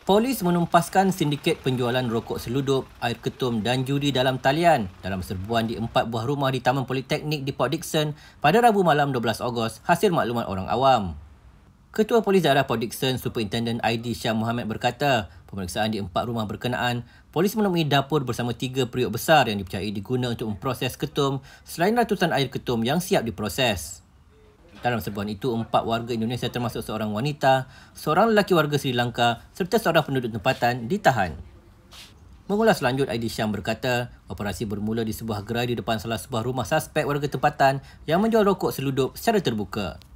Polis menumpaskan sindiket penjualan rokok seludup, air ketum dan judi dalam talian dalam serbuan di empat buah rumah di Taman Politeknik di Port Dickson pada Rabu malam 12 Ogos hasil makluman orang awam. Ketua Polis Daerah Port Dickson, Superintendent ID Syah Muhammad berkata, pemeriksaan di empat rumah berkenaan, polis menemui dapur bersama tiga periuk besar yang dipercayai diguna untuk memproses ketum selain ratusan air ketum yang siap diproses. Dalam serbuan itu, empat warga Indonesia termasuk seorang wanita, seorang lelaki warga Sri Lanka serta seorang penduduk tempatan ditahan. Mengulas lanjut, ID Syam berkata, operasi bermula di sebuah gerai di depan salah sebuah rumah suspek warga tempatan yang menjual rokok seludup secara terbuka.